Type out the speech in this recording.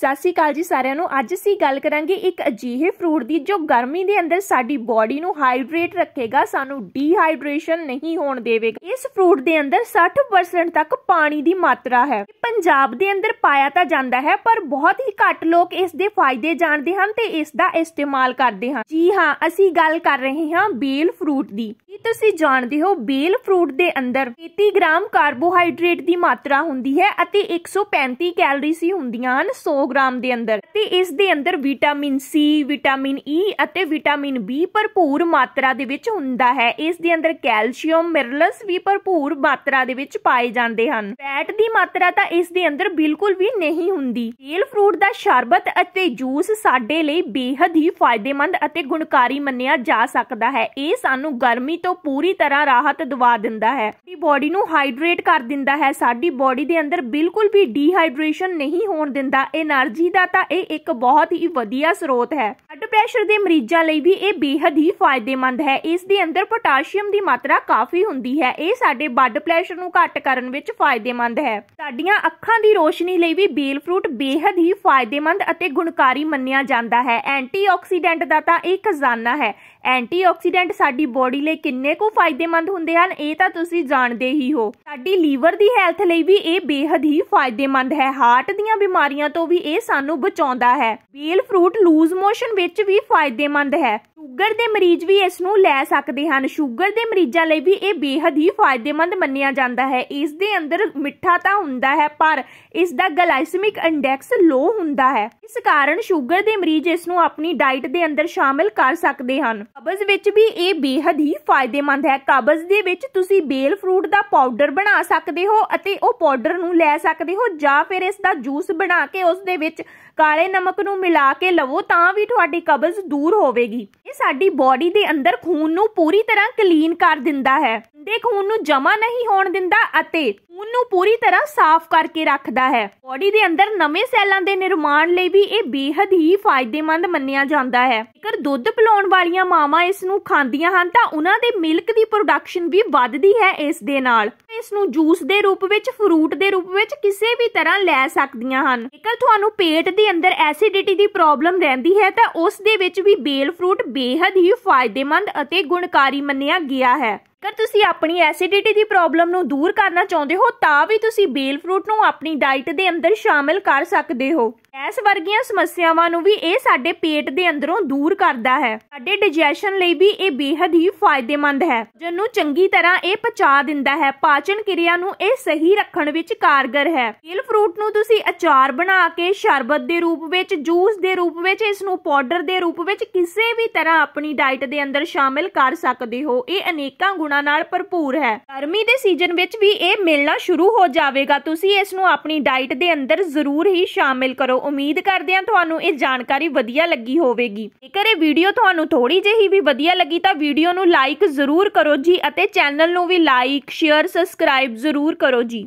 ਸਤਿ ਸ਼੍ਰੀ ਅਕਾਲ ਜੀ ਸਾਰਿਆਂ ਨੂੰ ਅੱਜ ਅਸੀਂ ਗੱਲ ਕਰਾਂਗੇ ਇੱਕ ਅਜੀਹੇ ਫਰੂਟ ਦੀ ਜੋ ਗਰਮੀ ਦੇ ਅੰਦਰ ਸਾਡੀ ਬਾਡੀ ਨੂੰ ਹਾਈਡਰੇਟ ਰੱਖੇਗਾ ਸਾਨੂੰ ਡੀਹਾਈਡਰੇਸ਼ਨ ਨਹੀਂ ਹੋਣ ਦੇਵੇਗਾ ਇਸ ਫਰੂਟ ਦੇ ਅੰਦਰ 60% ਤੱਕ ਪਾਣੀ ਦੀ ਮਾਤਰਾ ਹੈ ਪੰਜਾਬ ਦੇ ਅੰਦਰ ਪਾਇਆ ਤਾਂ ਜਾਂਦਾ ਹੈ ਪਰ ਬਹੁਤ ਹੀ ਘੱਟ ਲੋਕ ਇਸ ਦੇ ਫਾਇਦੇ ਜਾਣਦੇ ਹਨ ਤੇ ਇਸ ਦਾ ਇਸਤੇਮਾਲ ਕਰਦੇ ਹਨ ਜੀ ਹਾਂ ਅਸੀਂ ਗੱਲ ਕਰ ਰਹੇ ਹਾਂ ਬੇਲ ਫਰੂਟ ਦੀ ਕੀ ਤੁਸੀਂ ਜਾਣਦੇ ਹੋ ਬੇਲ ਫਰੂਟ ਦੇ ਅੰਦਰ 30 ਗ੍ਰਾਮ ਕਾਰਬੋਹਾਈਡਰੇਟ ਦੀ ਮਾਤਰਾ ਹੁੰਦੀ ਹੈ ਅਤੇ 135 ਕੈਲਰੀਜ਼ ਹੀ ਹੁੰਦੀਆਂ ਹਨ 100 ਗ੍ਰਾਮ ਦੇ ਅੰਦਰ ਤੇ ਇਸ ਦੇ ਅੰਦਰ vitamin C vitamin E e ਅਤੇ ਵਿਟਾਮਿਨ ਬੀ ਭਰਪੂਰ ਮਾਤਰਾ ਦੇ ਵਿੱਚ ਹੁੰਦਾ ਹੈ ਇਸ ਦੇ ਅੰਦਰ ਕੈਲਸ਼ੀਅਮ ਮਿਰਲਸ ਵੀ ਭਰਪੂਰ ਮਾਤਰਾ ਦੇ ਵਿੱਚ ਪਾਏ ਜਾਂਦੇ ਹਨ ਫੈਟ ਦੀ ਮਾਤਰਾ ਤਾਂ ਇਸ ਦੇ ਅੰਦਰ ਬਿਲਕੁਲ ਵੀ ਨਹੀਂ ਹੁੰਦੀ ਕੇਲ ਫਰੂਟ ਦਾ ਸ਼ਰਬਤ ਅਤੇ ਜੂਸ ਸਾਡੇ ਲਈ ਬੇਹੱਦ ਹੀ ਫਾਇਦੇਮੰਦ ਅਤੇ ਗੁਣਕਾਰੀ ਮੰਨਿਆ ਜਾ ਸਕਦਾ ਹੈ ਇਹ ਸਾਨੂੰ ਗਰਮੀ ਤੋਂ ਪੂਰੀ ਤਰ੍ਹਾਂ ਰਾਹਤ ਦਵਾ ਦਿੰਦਾ ਹੈ ਸਾਡੀ ਬਾਡੀ ਨੂੰ ਹਾਈਡਰੇਟ ਕਰ ਦਿੰਦਾ ਹੈ ਸਾਡੀ ਬਾਡੀ ਦੇ ਅੰਦਰ ਬਿਲਕੁਲ ਵੀ ਡੀਹਾਈਡਰੇਸ਼ਨ ਨਹੀਂ ਹੋਣ ਦਿੰਦਾ ਇਹ એનર્જી ਦਾ ਤਾਂ ਇਹ ਇੱਕ ਬਹੁਤ ਹੀ ਵਧੀਆ ਸਰੋਤ ਹੈ ਬਲੱਡ ਪ੍ਰੈਸ਼ਰ ਦੇ ਮਰੀਜ਼ਾਂ ਲਈ ਵੀ ਇਹ ਬੇहद ਹੀ ਫਾਇਦੇਮੰਦ ਹੈ ਇਸ ਦੇ ਅੰਦਰ ਪੋਟਾਸ਼ੀਅਮ ਦੀ ਮਾਤਰਾ ਕਾਫੀ ਹੁੰਦੀ ਹੈ ਇਹ ਸਾਡੇ ਬਲੱਡ ਪ੍ਰੈਸ਼ਰ ਨੂੰ ਘੱਟ ਕਰਨ ਵਿੱਚ ਫਾਇਦੇਮੰਦ ਹੈ ਸਾਡੀਆਂ ਅੱਖਾਂ ਦੀ ਰੋਸ਼ਨੀ ਲਈ ਵੀ ਬੇਲ ਫਰੂਟ ਬੇहद ਹੀ ਫਾਇਦੇਮੰਦ ਅਤੇ ਗੁਣਕਾਰੀ ਮੰਨਿਆ ਜਾਂਦਾ ਹੈ ਐਂਟੀਆਕਸੀਡੈਂਟ ਦਾ ਤਾਂ ਇਹ ਖਜ਼ਾਨਾ ਹੈ ਐਂਟੀਆਕਸੀਡੈਂਟ ਸਾਡੀ ਬੋਡੀ ਲਈ ਕਿੰਨੇ ਕੁ ਫਾਇਦੇਮੰਦ ਹੁੰਦੇ ਹਨ ਇਹ ਤਾਂ ਤੁਸੀਂ ਜਾਣਦੇ ਹੀ ਹੋ ਸਾਡੀ ਲੀਵਰ ਦੀ ਹੈਲਥ ਲਈ ਵੀ ਇਹ ਬੇहद ਹੀ ਫਾਇਦੇਮੰਦ ਹੈ ਹਾਰਟ ਦੀਆਂ ਬਿਮਾਰੀਆਂ ਤੋਂ ਵੀ ਇਹ ਸਾਨੂੰ ਬਚਾਉਂਦਾ ਹੈ ਬੇਲ ਫਰੂਟ ਲੂਜ਼ ਮੋਸ਼ਨ ਵਿੱਚ ਵਿੱਚ ਵੀ ਫਾਇਦੇਮੰਦ ਹੈ ਸ਼ੂਗਰ ਦੇ ਮਰੀਜ਼ ਵੀ ਇਸ ਨੂੰ ਲੈ ਸਕਦੇ ਹਨ ਸ਼ੂਗਰ ਦੇ ਮਰੀਜ਼ਾਂ ਲਈ ਵੀ ਇਹ ਬੇਹਦ ਹੀ ਫਾਇਦੇਮੰਦ ਮੰਨਿਆ ਜਾਂਦਾ ਹੈ ਇਸ ਦੇ ਅੰਦਰ ਮਿੱਠਾ ਤਾਂ ਹੁੰਦਾ ਹੈ ਪਰ ਇਸ ਦਾ ਗਲਾਈਸੈਮਿਕ ਇੰਡੈਕਸ ਲੋ ਹੁੰਦਾ ਹੈ ਇਸ ਕਾਰਨ ਸ਼ੂਗਰ ਦੇ ਮਰੀਜ਼ ਇਸ ਨੂੰ ਆਪਣੀ ਡਾਈਟ ਦੇ ਅੰਦਰ ਸ਼ਾਮਿਲ ਕਰ ਸਕਦੇ ਹਨ ਕਬਜ਼ ਵਿੱਚ ਵੀ ਇਹ ਬੇਹਦ ਹੀ ਫਾਇਦੇਮੰਦ ਹੈ ਕਬਜ਼ ਦੇ ਵਿੱਚ ਤੁਸੀਂ ਬੇਲ ਫਰੂਟ ਦਾ ਪਾਊਡਰ ਬਣਾ ਸਕਦੇ ਹੋ ਅਤੇ ਉਹ ਪਾਊਡਰ ਨੂੰ ਲੈ ਸਕਦੇ ਹੋ ਜਾਂ ਫਿਰ ਇਸ ਦਾ ਜੂਸ ਬਣਾ ਕੇ ਉਸ ਦੇ ਵਿੱਚ ਕਾਲੇ ਨਮਕ ਨੂੰ ਮਿਲਾ ਕੇ ਲਵੋ ਤਾਂ ਵੀ ਤੁਹਾਡੀ ਕਬਜ਼ ਦੂਰ ਹੋਵੇਗੀ ਇਸ ਸਾਡੀ ਬਾਡੀ ਦੇ ਅੰਦਰ ਖੂਨ ਨੂੰ ਪੂਰੀ ਤਰ੍ਹਾਂ ਕਲੀਨ ਕਰ ਦਿੰਦਾ ਹੈ ਗੰਦੇ ਖੂਨ ਨੂੰ ਜਮਾ ਨਹੀਂ ਹੋਣ ਦਿੰਦਾ ਅਤੇ ਖੂਨ ਨੂੰ ਪੂਰੀ ਤਰ੍ਹਾਂ ਸਾਫ਼ ਕਰਕੇ ਰੱਖਦਾ ਹੈ ਬੋਡੀ ਦੇ ਅੰਦਰ ਨਵੇਂ ਸੈੱਲਾਂ ਦੇ ਨਿਰਮਾਣ ਲਈ ਵੀ ਇਹ ਬੇਹੱਦ ਹੀ ਫਾਇਦੇਮੰਦ ਮੰਨਿਆ ਜਾਂਦਾ ਹੈ ਜੇਕਰ ਦੁੱਧ ਪਿਲਾਉਣ ਵਾਲੀਆਂ ਮਾਵਾਂ ਇਸ ਨੂੰ ਖਾਂਦੀਆਂ ਹਨ ਤਾਂ ਉਹਨਾਂ ਦੇ ਮਿਲਕ ਦੀ ਪ੍ਰੋਡਕਸ਼ਨ ਵੀ ਵੱਧਦੀ ਹੈ ਇਸ ਦੇ ਨਾਲ ਇਸ ਨੂੰ ਜੂਸ ਦੇ ਰੂਪ ਵਿੱਚ ਫਰੂਟ ਦੇ ਰੂਪ ਵਿੱਚ ਕਿਸੇ ਵੀ ਤਰ੍ਹਾਂ ਲੈ ਸਕਦੀਆਂ ਹਨ ਜੇਕਰ ਤੁਹਾਨੂੰ ਪੇਟ ਦੇ ਅੰਦਰ ਐਸਿਡਿਟੀ ਦੀ ਪ੍ਰੋਬਲਮ ਰਹਿੰਦੀ ਹੈ ਤਾਂ ਉਸ ਦੇ ਵਿੱਚ ਵੀ ਬੇਲ ਫਰੂਟ ਬੇਹੱਦ ਹੀ ਫਾਇਦੇਮੰਦ ਅਤੇ ਗੁਣਕਾਰੀ ਮੰਨਿਆ ਗਿਆ ਹੈ ਜੇਕਰ ਤੁਸੀਂ ਆਪਣੀ ਐਸਿਡਿਟੀ ਦੀ ਪ੍ਰੋਬਲਮ ਨੂੰ ਦੂਰ ਕਰਨਾ ਚਾਹੁੰਦੇ ਹੋ ਤਾਂ ਵੀ ਤੁਸੀਂ ਬੇਲ ਫਰੂਟ ਨੂੰ ਆਪਣੀ ਡਾਈਟ ਦੇ ਅੰਦਰ ਸ਼ਾਮਿਲ ਕਰ ਸਕਦੇ ਹੋ ਗੈਸ ਵਰਗੀਆਂ ਸਮੱਸਿਆਵਾਂ ਨੂੰ ਵੀ ਇਹ ਸਾਡੇ ਪੇਟ ਦੇ ਅੰਦਰੋਂ ਦੂਰ ਕਰਦਾ ਹੈ ਸਾਡੇ ਡਾਈਜੈਸ਼ਨ ਲਈ ਵੀ ਇਹ ਬੇਹੱਦ ਹੀ ਫਾਇਦੇਮੰਦ ਹੈ ਜਨ ਨੂੰ ਚੰਗੀ ਤਰ੍ਹਾਂ ਇਹ ਪਚਾ ਦਿੰਦਾ ਹੈ ਪਾਚਨ ਕਿਰਿਆ ਨੂੰ ਇਹ ਸਹੀ ਰੱਖਣ ਵਿੱਚ ਕਾਰਗਰ ਹੈ ਕੇਲ ਫਰੂਟ ਨੂੰ ਤੁਸੀਂ ਅਚਾਰ ਬਣਾ ਕੇ ਸ਼ਰਬਤ ਦੇ ਰੂਪ ਵਿੱਚ ਜੂਸ ਦੇ ਰੂਪ ਵਿੱਚ ਇਸ ਨੂੰ ਪਾਊਡਰ ਦੇ ਰੂਪ ਵਿੱਚ ਕਿਸੇ ਵੀ ਤਰ੍ਹਾਂ ਆਪਣੀ ਡਾਈਟ ਦੇ ਅੰਦਰ ਸ਼ਾਮਿਲ ਕਰ ਸਕਦੇ ਹੋ ਇਹ ਅਨੇਕਾਂ ਗੁਣਾਂ ਨਾਲ ਭਰਪੂਰ ਹੈ ਗਰਮੀ ਦੇ ਸੀਜ਼ਨ ਵਿੱਚ ਵੀ ਇਹ ਮਿਲਣਾ ਸ਼ੁਰੂ ਹੋ ਜਾਵੇਗਾ ਤੁਸੀਂ ਇਸ ਨੂੰ ਆਪਣੀ ਡਾਈਟ ਦੇ ਅੰਦਰ ਜ਼ਰੂਰ ਹੀ ਸ਼ਾਮਿਲ ਕਰੋ ਉਮੀਦ ਕਰਦੇ ਹਾਂ ਤੁਹਾਨੂੰ ਇਹ ਜਾਣਕਾਰੀ ਵਧੀਆ ਲੱਗੀ ਹੋਵੇਗੀ ਜੇਕਰ ਇਹ ਵੀਡੀਓ ਤੁਹਾਨੂੰ ਥੋੜੀ ਜਿਹੀ ਵੀ ਵਧੀਆ ਲੱਗੀ ਤਾਂ ਵੀਡੀਓ ਨੂੰ ਲਾਈਕ ਜ਼ਰੂਰ ਕਰੋ ਜੀ ਅਤੇ ਚੈਨਲ ਨੂੰ ਵੀ ਲਾਈਕ ਸ਼ੇਅਰ ਸਬਸਕ੍ਰਾਈਬ ਜ਼ਰੂਰ ਕਰੋ ਜੀ